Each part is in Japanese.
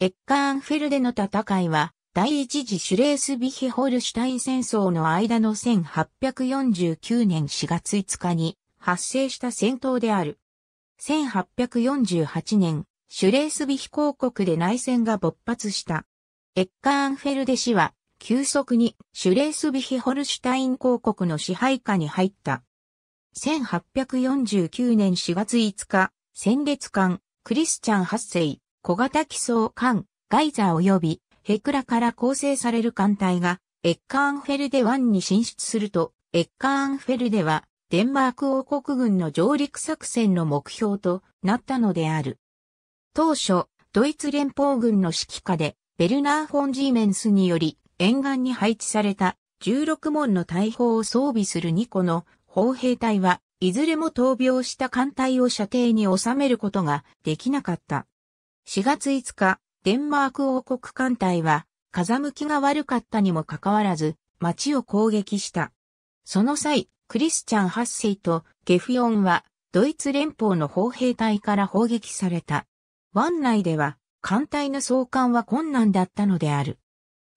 エッカーンフェルデの戦いは、第一次シュレースビヒホルシュタイン戦争の間の1849年4月5日に発生した戦闘である。1848年、シュレースビヒ公国で内戦が勃発した。エッカーンフェルデ氏は、急速にシュレースビヒホルシュタイン公国の支配下に入った。1849年4月5日、戦列艦クリスチャン8世、小型機装艦、ガイザー及びヘクラから構成される艦隊がエッカーンフェルデ1に進出すると、エッカーンフェルデはデンマーク王国軍の上陸作戦の目標となったのである。当初、ドイツ連邦軍の指揮下で、ベルナー・フォン・ジーメンスにより、沿岸に配置された16門の大砲を装備する2個の砲兵隊は、いずれも闘病した艦隊を射程に収めることができなかった。4月5日、デンマーク王国艦隊は、風向きが悪かったにもかかわらず、町を攻撃した。その際、クリスチャン8世とゲフヨンは、ドイツ連邦の砲兵隊から砲撃された。湾内では、艦隊の送還は困難だったのである。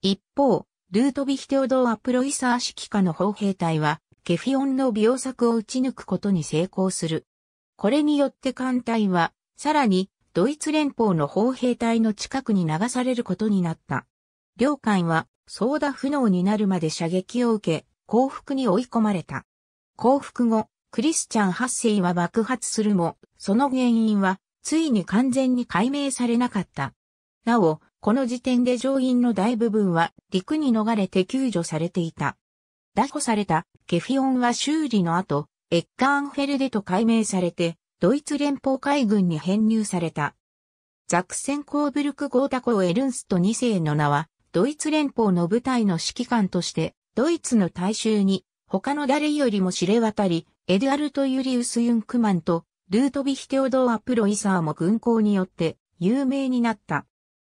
一方、ルートビヒテオドア・プロイサー指揮下の砲兵隊は、ゲフヨンの病作を撃ち抜くことに成功する。これによって艦隊は、さらにドイツ連邦の砲兵隊の近くに流されることになった。領海は操打不能になるまで射撃を受け、降伏に追い込まれた。降伏後、クリスチャン8世は爆発するも、その原因は、ついに完全に解明されなかった。なお、この時点で乗員の大部分は陸に逃れて救助されていた。打捕されたケフィオンは修理の後、エッカーンフェルデと解明されて、ドイツ連邦海軍に編入された。ザクセンコーブルクゴータコエルンスト2世の名は、ドイツ連邦の部隊の指揮官として、ドイツの大衆に、他の誰よりも知れ渡り、エドゥアルト・ユリウス・ユンクマンと、ルートビヒテオドア・プロイサーも軍港によって有名になった。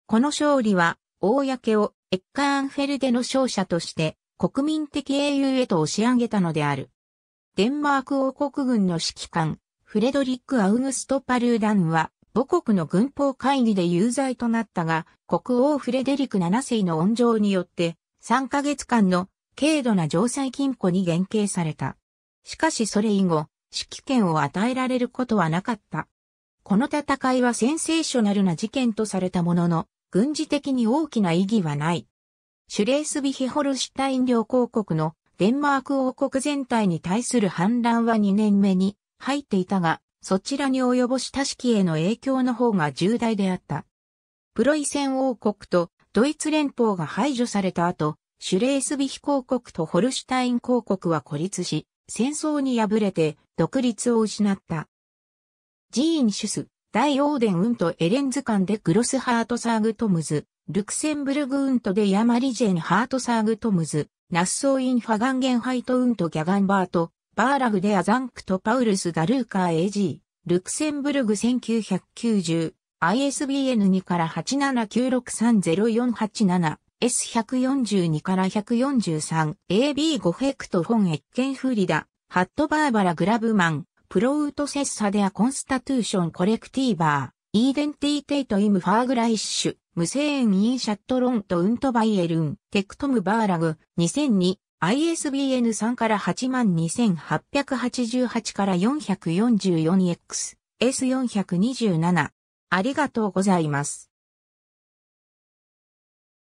この勝利は、公をエッカーンフェルデの勝者として国民的英雄へと押し上げたのである。デンマーク王国軍の指揮官、フレドリック・アウグスト・パルーダンは、母国の軍法会議で有罪となったが、国王フレデリク7世の恩情によって、3ヶ月間の軽度な城塞禁錮に減刑された。しかしそれ以後、指揮権を与えられることはなかった。この戦いはセンセーショナルな事件とされたものの、軍事的に大きな意義はない。シュレースビヒホルシュタイン領公国のデンマーク王国全体に対する反乱は2年目に入っていたが、そちらに及ぼした式への影響の方が重大であった。プロイセン王国とドイツ連邦が排除された後、シュレースビヒ公国とホルシュタイン公国は孤立し、戦争に敗れて独立を失った。ジーンシュス、大オーデン運とエレンズ間でグロスハートサーグトムズ、ルクセンブルグ運とでヤマリジェンハートサーグトムズ、ナッソーインファガンゲンハイト運とギャガンバート、バーラフ・デ・アザンクト・パウルス・ダルーカー AG、ルクセンブルグ1990、ISBN2 から87963048 S142 から 143AB5 ヘクトフォンエッケンフリダ、ハットバーバラグラブマン、プロウトセッサデアコンスタトゥーションコレクティーバー、イーデンティテイトイムファーグライッシュ、無声援インシャットロンとウントバイエルン、テクトムバーラグ、2002、ISBN 3から82888から 444XS427。ありがとうございます。